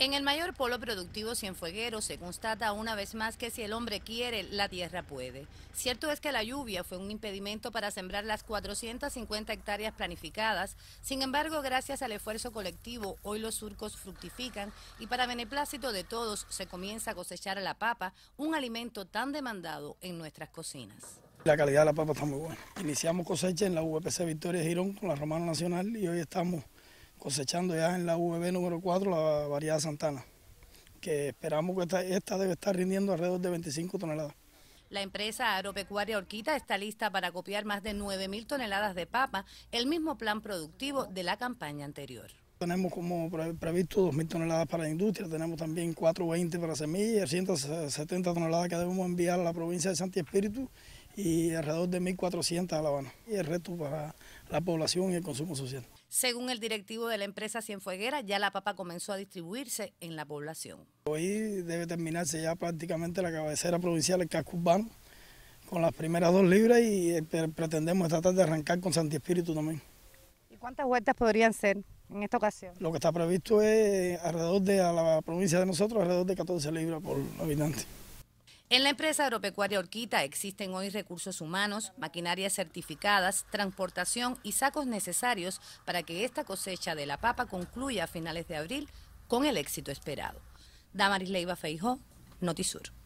En el mayor polo productivo cienfueguero se constata una vez más que si el hombre quiere, la tierra puede. Cierto es que la lluvia fue un impedimento para sembrar las 450 hectáreas planificadas, sin embargo, gracias al esfuerzo colectivo, hoy los surcos fructifican y para beneplácito de todos se comienza a cosechar la papa, un alimento tan demandado en nuestras cocinas. La calidad de la papa está muy buena. Iniciamos cosecha en la VPC Victoria Girón con la Romana Nacional y hoy estamos cosechando ya en la VB número 4 la variedad Santana, que esperamos que esta, debe estar rindiendo alrededor de 25 toneladas. La empresa agropecuaria Orquita está lista para copiar más de 9.000 toneladas de papa, el mismo plan productivo de la campaña anterior. Tenemos como previsto 2.000 toneladas para la industria, tenemos también 420 para semillas, 170 toneladas que debemos enviar a la provincia de Santi Espíritu y alrededor de 1.400 a La Habana y el resto para la población y el consumo social. Según el directivo de la empresa Cienfueguera, ya la papa comenzó a distribuirse en la población. Hoy debe terminarse ya prácticamente la cabecera provincial el casco urbano con las primeras dos libras y eh, pretendemos tratar de arrancar con Santi Espíritu también. ¿Y cuántas vueltas podrían ser en esta ocasión? Lo que está previsto es alrededor de a la provincia de nosotros, alrededor de 14 libras por habitante. En la empresa agropecuaria Orquita existen hoy recursos humanos, maquinarias certificadas, transportación y sacos necesarios para que esta cosecha de la papa concluya a finales de abril con el éxito esperado. Damaris Leiva Feijó, Notisur.